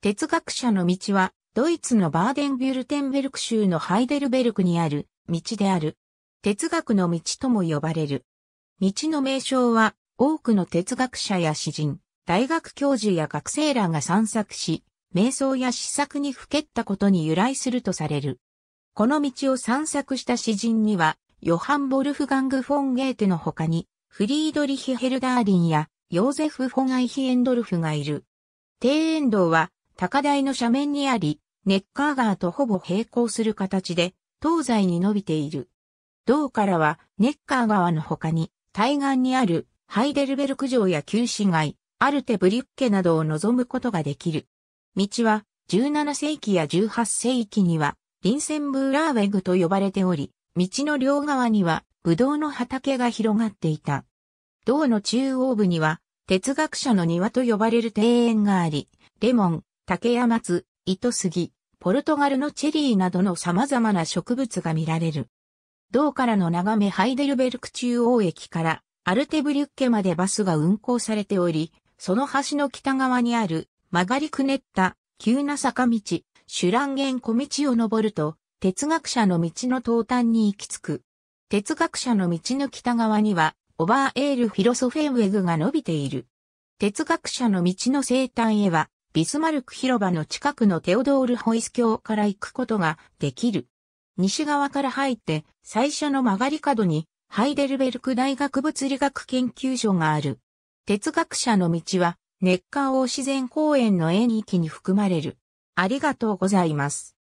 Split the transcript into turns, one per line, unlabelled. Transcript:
哲学者の道は、ドイツのバーデン
ビュルテンベルク州のハイデルベルクにある道である。哲学の道とも呼ばれる。道の名称は、多くの哲学者や詩人、大学教授や学生らが散策し、瞑想や思作にふけったことに由来するとされる。この道を散策した詩人には、ヨハン・ボルフガング・フォン・ゲーテの他に、フリードリヒ・ヘルダーリンや、ヨーゼフ・フォガイヒ・エンドルフがいる。庭園道は、高台の斜面にあり、ネッカー川とほぼ並行する形で、東西に伸びている。道からは、ネッカー川の他に、対岸にある、ハイデルベルク城や旧市街、アルテブリュッケなどを望むことができる。道は、17世紀や18世紀には、リンセンブーラーウェグと呼ばれており、道の両側には、ブドウの畑が広がっていた。道の中央部には、哲学者の庭と呼ばれる庭園があり、レモン、竹や松、糸杉、ポルトガルのチェリーなどの様々な植物が見られる。銅からの眺めハイデルベルク中央駅からアルテブリュッケまでバスが運行されており、その橋の北側にある曲がりくねった急な坂道、シュランゲン小道を登ると、哲学者の道の東端に行き着く。哲学者の道の北側には、オバーエールフィロソフェンウェグが伸びている。哲学者の道の生端へは、ビスマルク広場の近くのテオドールホイス橋から行くことができる。西側から入って最初の曲がり角にハイデルベルク大学物理学研究所がある。哲学者の道は、熱
ッカ自然公園の園域に含まれる。ありがとうございます。